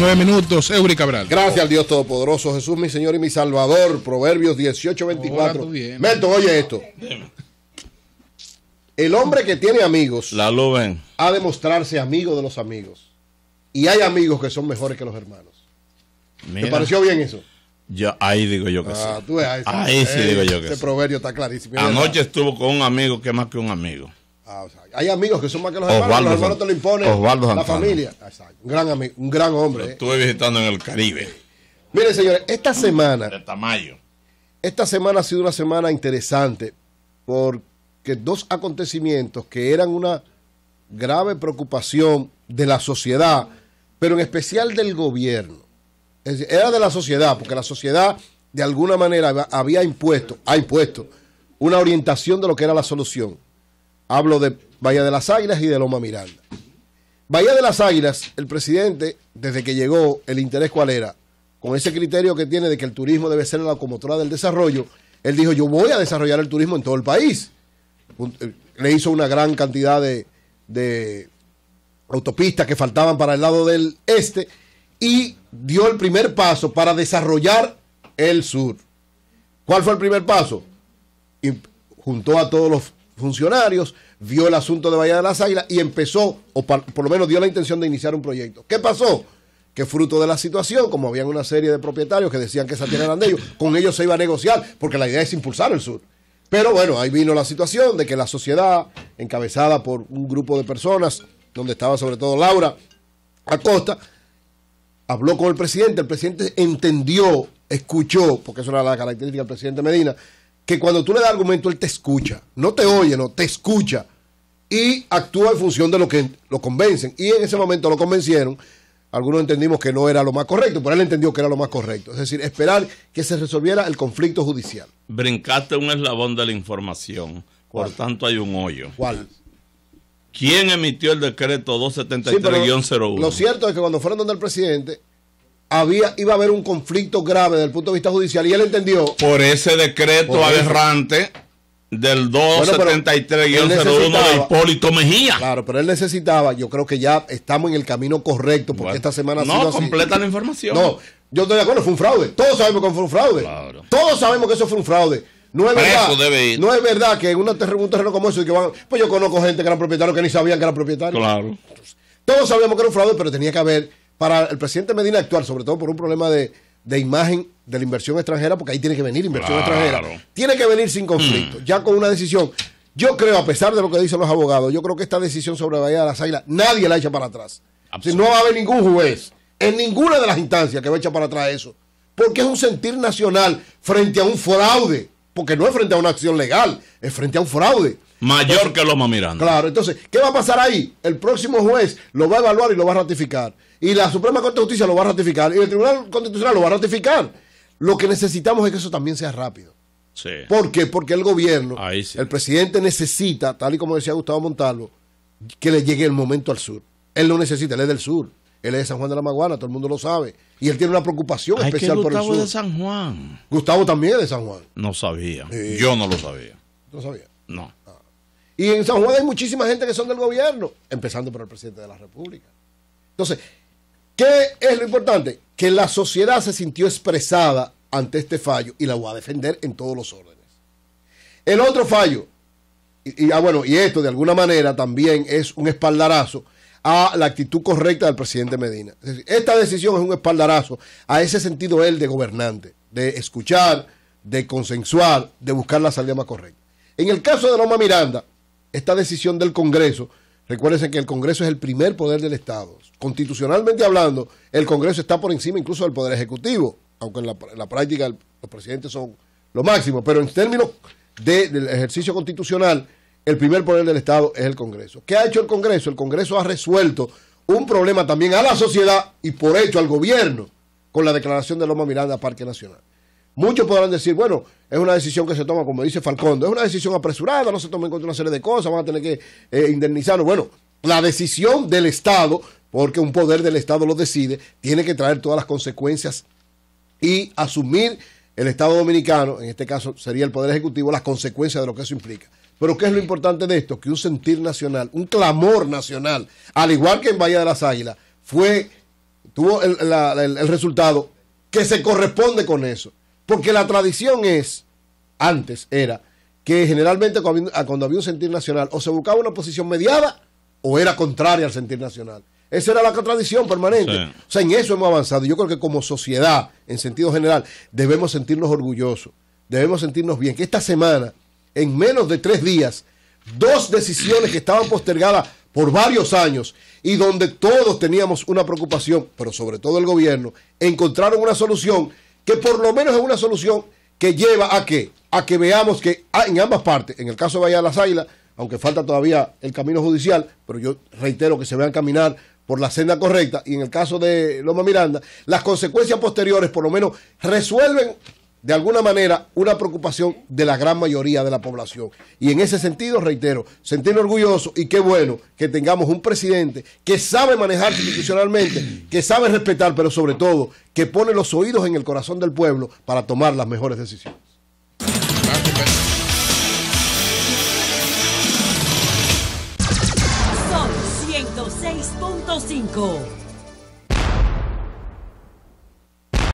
Nueve minutos, Eury Cabral. Gracias al Dios Todopoderoso, Jesús, mi Señor y mi Salvador. Proverbios 18, 24. Mento, oye esto. El hombre que tiene amigos La lo ven. ha de mostrarse amigo de los amigos. Y hay amigos que son mejores que los hermanos. ¿Te pareció bien eso? Yo, ahí digo yo que ah, sí. ahí, sí, digo yo que este proverbio está clarísimo. Anoche estuvo con un amigo que más que un amigo. Ah, hay amigos que son más que los hermanos, los hermanos te lo imponen la familia. Un gran un gran hombre. Eh. estuve visitando en el Caribe. Miren, señores, esta semana. De tamaño. Esta semana ha sido una semana interesante porque dos acontecimientos que eran una grave preocupación de la sociedad, pero en especial del gobierno. Era de la sociedad, porque la sociedad de alguna manera había impuesto, ha impuesto, una orientación de lo que era la solución. Hablo de Bahía de las Águilas y de Loma Miranda. Bahía de las Águilas, el presidente, desde que llegó, el interés cuál era, con ese criterio que tiene de que el turismo debe ser la locomotora del desarrollo, él dijo, yo voy a desarrollar el turismo en todo el país. Eh, le hizo una gran cantidad de, autopistas que faltaban para el lado del este y dio el primer paso para desarrollar el sur. ¿Cuál fue el primer paso? juntó a todos los funcionarios, vio el asunto de Bahía de las Águilas y empezó, o por lo menos dio la intención de iniciar un proyecto. ¿Qué pasó? Que fruto de la situación, como habían una serie de propietarios que decían que esa tierra era de ellos, con ellos se iba a negociar, porque la idea es impulsar el sur. Pero bueno, ahí vino la situación de que la sociedad, encabezada por un grupo de personas, donde estaba sobre todo Laura Acosta, habló con el presidente, el presidente entendió, escuchó, porque eso era la característica del presidente Medina, que cuando tú le das argumento, él te escucha. No te oye, no, te escucha. Y actúa en función de lo que lo convencen. Y en ese momento lo convencieron. Algunos entendimos que no era lo más correcto, pero él entendió que era lo más correcto. Es decir, esperar que se resolviera el conflicto judicial. Brincaste un eslabón de la información. Por tanto, hay un hoyo. ¿Cuál? ¿Quién emitió el decreto 273-01? lo cierto es que cuando fueron donde el presidente, había, iba a haber un conflicto grave desde el punto de vista judicial y él entendió. Por ese decreto aberrante del 273-01 de Hipólito Mejía. Claro, pero él necesitaba, yo creo que ya estamos en el camino correcto porque esta semana... No, completa la información. No, yo estoy de acuerdo, fue un fraude. Todos sabemos que fue un fraude. Todos sabemos que eso fue un fraude. No es, verdad, no es verdad que en un terreno, como ese, que pues yo conozco gente que era propietario que ni sabía que era propietario Claro. Todos sabíamos que era un fraude, pero tenía que haber para el presidente Medina actuar, sobre todo por un problema de, imagen de la inversión extranjera, porque ahí tiene que venir inversión extranjera. Tiene que venir sin conflicto, mm. ya con una decisión. Yo creo, a pesar de lo que dicen los abogados, yo creo que esta decisión sobre Bahía de las Águilas nadie la echa para atrás. Si no va a haber ningún juez en ninguna de las instancias que va a echar para atrás eso. Porque es un sentir nacional frente a un fraude. Porque no es frente a una acción legal, es frente a un fraude. Mayor que Loma Miranda. Claro, entonces, ¿qué va a pasar ahí? El próximo juez lo va a evaluar y lo va a ratificar. Y la Suprema Corte de Justicia lo va a ratificar. Y el Tribunal Constitucional lo va a ratificar. Lo que necesitamos es que eso también sea rápido. Sí. ¿Por qué? Porque el gobierno, el presidente necesita, tal y como decía Gustavo Montalvo, que le llegue el momento al sur. Él lo necesita, él es del sur. Él es de San Juan de la Maguana, todo el mundo lo sabe. Y él tiene una preocupación especial por el sur. Gustavo de San Juan. Gustavo también es de San Juan. No sabía. Yo no lo sabía. No sabía. No. Y en San Juan hay muchísima gente que son del gobierno, empezando por el presidente de la República. Entonces, ¿qué es lo importante? Que la sociedad se sintió expresada ante este fallo y la va a defender en todos los órdenes. El otro fallo, y, ah, bueno, y esto de alguna manera también es un espaldarazo a la actitud correcta del presidente Medina. Esta decisión es un espaldarazo a ese sentido él de gobernante, de escuchar, de consensuar, de buscar la salida más correcta. En el caso de Loma Miranda, esta decisión del Congreso, recuérdense que el Congreso es el primer poder del Estado. Constitucionalmente hablando, el Congreso está por encima incluso del Poder Ejecutivo, aunque en la, práctica los presidentes son lo máximo, pero en términos del ejercicio constitucional, el primer poder del Estado es el Congreso. ¿Qué ha hecho el Congreso? El Congreso ha resuelto un problema también a la sociedad y por hecho al gobierno con la declaración de Loma Miranda Parque Nacional. Muchos podrán decir, bueno, es una decisión que se toma, como dice Falcondo, es una decisión apresurada, no se toma en cuenta una serie de cosas, van a tener que eh, indemnizarlo Bueno, la decisión del Estado, porque un poder del Estado lo decide, tiene que traer todas las consecuencias y asumir el Estado dominicano, en este caso sería el Poder Ejecutivo, las consecuencias de lo que eso implica. Pero ¿qué es lo importante de esto? Que un sentir nacional, un clamor nacional, al igual que en Bahía de las Águilas, fue, tuvo el resultado que se corresponde con eso. Porque la tradición es, antes era, que generalmente cuando había un ah, sentir nacional o se buscaba una posición mediada o era contraria al sentir nacional. Esa era la tradición permanente. O sea, en eso hemos avanzado. Yo creo que como sociedad, en sentido general, debemos sentirnos orgullosos, debemos sentirnos bien. Que esta semana, en menos de tres días, dos decisiones que estaban postergadas por varios años y donde todos teníamos una preocupación, pero sobre todo el gobierno, encontraron una solución que por lo menos es una solución que lleva a que, a que veamos que en ambas partes, en el caso de Bahía de las aunque falta todavía el camino judicial, pero yo reitero que se vean caminar por la senda correcta, y en el caso de Loma Miranda, las consecuencias posteriores por lo menos resuelven de alguna manera una preocupación de la gran mayoría de la población. Y en ese sentido, reitero, sentirme orgulloso y qué bueno que tengamos un presidente que sabe manejar institucionalmente, que sabe respetar, pero sobre todo que pone los oídos en el corazón del pueblo para tomar las mejores decisiones. Son 106.5.